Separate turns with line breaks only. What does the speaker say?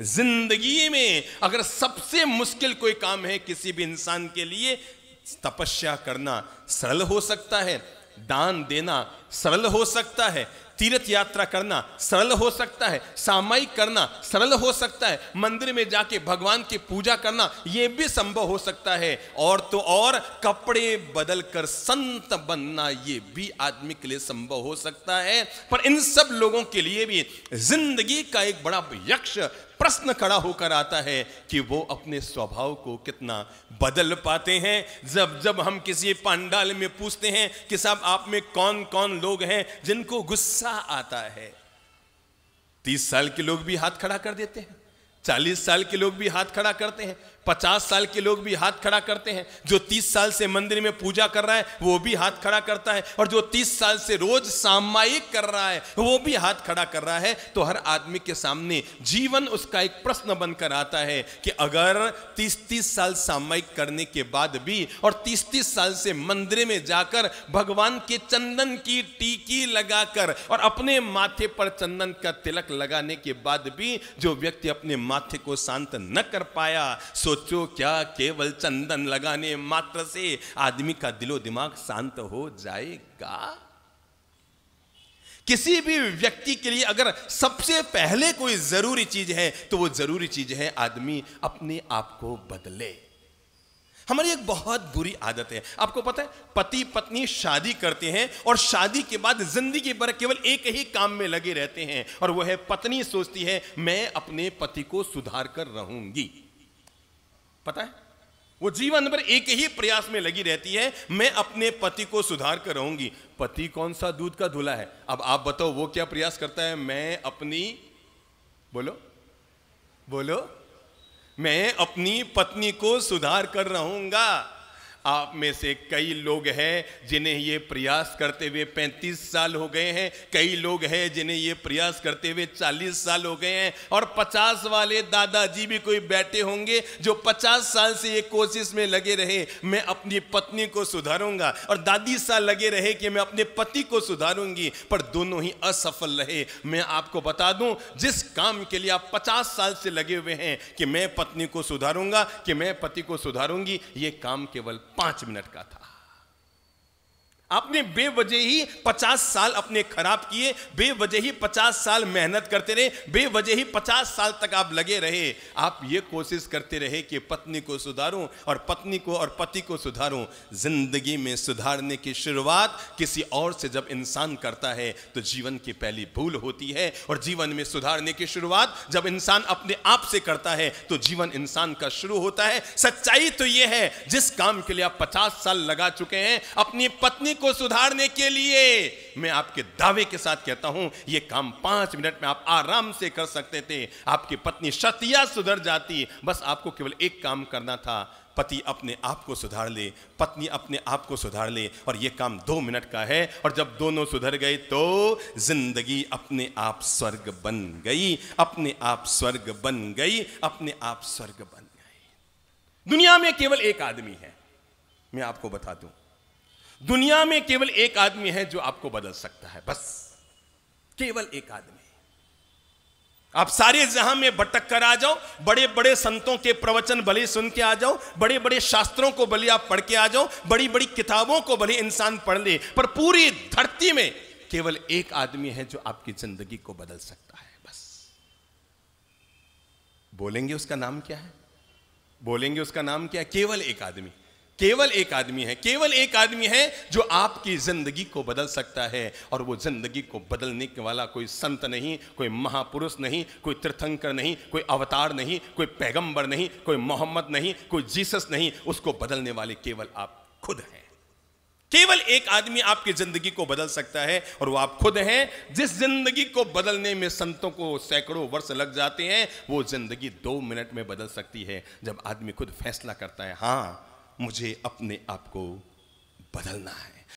जिंदगी में अगर सबसे मुश्किल कोई काम है किसी भी इंसान के लिए तपस्या करना सरल हो सकता है दान देना सरल हो सकता है तीर्थ यात्रा करना सरल हो सकता है सामायिक करना सरल हो सकता है मंदिर में जाके भगवान की पूजा करना यह भी संभव हो सकता है और तो और कपड़े बदल कर संत बनना ये भी आदमी के लिए संभव हो सकता है पर इन सब लोगों के लिए भी जिंदगी का एक बड़ा यक्ष प्रश्न खड़ा होकर आता है कि वो अपने स्वभाव को कितना बदल पाते हैं जब जब हम किसी पांडाल में पूछते हैं कि साहब आप में कौन कौन लोग हैं जिनको गुस्सा आता है तीस साल के लोग भी हाथ खड़ा कर देते हैं चालीस साल के लोग भी हाथ खड़ा करते हैं पचास साल के लोग भी हाथ खड़ा करते हैं जो तीस साल से मंदिर में पूजा कर रहा है वो भी हाथ खड़ा करता है और जो तीस साल से रोज सामायिक कर रहा है वो भी हाथ खड़ा कर रहा है तो हर आदमी के सामने जीवन उसका एक प्रश्न बनकर आता है कि अगर तीस तीस साल सामायिक करने के बाद भी और तीस तीस साल से मंदिर में जाकर भगवान के चंदन की टीकी लगाकर और अपने माथे पर चंदन का तिलक लगाने के बाद भी जो व्यक्ति अपने माथे को शांत न कर पाया सोचो क्या केवल चंदन लगाने मात्र से आदमी का दिलो दिमाग शांत हो जाएगा किसी भी व्यक्ति के लिए अगर सबसे पहले कोई जरूरी चीज है तो वो जरूरी चीज है आदमी अपने आप को बदले हमारी एक बहुत बुरी आदत है आपको पता है पति पत्नी शादी करते हैं और शादी के बाद जिंदगी भर केवल एक ही काम में लगे रहते हैं और वह है पत्नी सोचती है मैं अपने पति को सुधार कर रहूंगी पता है वो जीवन भर एक ही प्रयास में लगी रहती है मैं अपने पति को सुधार कर रहूंगी पति कौन सा दूध का धुला है अब आप बताओ वो क्या प्रयास करता है मैं अपनी बोलो बोलो मैं अपनी पत्नी को सुधार कर रहूंगा आप में से कई लोग हैं जिन्हें ये प्रयास करते हुए 35 साल हो गए हैं कई लोग हैं जिन्हें ये प्रयास करते हुए 40 साल हो गए हैं और 50 वाले दादाजी भी कोई बैठे होंगे जो 50 साल से ये कोशिश में लगे रहे मैं अपनी पत्नी को सुधारूंगा और दादी साल लगे रहे कि मैं अपने पति को सुधारूंगी पर दोनों ही असफल रहे मैं आपको बता दूँ जिस काम के लिए आप पचास साल से लगे हुए हैं कि मैं पत्नी को सुधारूंगा कि मैं पति को सुधारूंगी ये काम केवल पांच मिनट का था आपने बेवजह ही पचास साल अपने खराब किए बेवजह ही पचास साल मेहनत करते रहे बेवजह ही पचास साल तक आप लगे रहे आप ये कोशिश करते रहे कि पत्नी को सुधारूं और पत्नी को और पति को सुधारूं जिंदगी में सुधारने की शुरुआत किसी और से जब इंसान करता है तो जीवन की पहली भूल होती है और जीवन में सुधारने की शुरुआत जब इंसान अपने आप से करता है तो जीवन इंसान का शुरू होता है सच्चाई तो यह है जिस काम के लिए आप पचास साल लगा चुके हैं अपनी पत्नी को सुधारने के लिए मैं आपके दावे के साथ कहता हूं यह काम पांच मिनट में आप आराम से कर सकते थे आपकी पत्नी शतिया सुधर जाती बस आपको केवल एक काम करना था पति अपने आप को सुधार ले पत्नी अपने आप को सुधार ले और यह काम दो मिनट का है और जब दोनों सुधर गए तो जिंदगी अपने आप स्वर्ग बन गई अपने आप स्वर्ग बन गई अपने आप स्वर्ग बन गई दुनिया में केवल एक आदमी है मैं आपको बता दूं दुनिया में केवल एक आदमी है जो आपको बदल सकता है बस केवल एक आदमी आप सारे जहां में भटक कर आ जाओ बड़े बड़े संतों के प्रवचन भले सुन के आ जाओ बड़े बड़े शास्त्रों को भले आप पढ़ के आ जाओ बड़ी बड़ी किताबों को भले इंसान पढ़ ले पर पूरी धरती में केवल एक आदमी है जो आपकी जिंदगी को बदल सकता है बस बोलेंगे उसका नाम क्या है बोलेंगे उसका नाम क्या है केवल एक आदमी केवल एक आदमी है केवल एक आदमी है जो आपकी जिंदगी को बदल सकता है और वो जिंदगी को बदलने के वाला कोई संत नहीं कोई महापुरुष नहीं कोई तीर्थंकर नहीं कोई अवतार नहीं कोई पैगंबर नहीं कोई मोहम्मद नहीं कोई जीसस नहीं उसको बदलने वाले केवल आप खुद हैं केवल एक आदमी आपकी जिंदगी को बदल सकता है और वो आप खुद हैं जिस जिंदगी को बदलने में संतों को सैकड़ों वर्ष लग जाते हैं वो जिंदगी दो मिनट में बदल सकती है जब आदमी खुद फैसला करता है हाँ मुझे अपने आप को बदलना है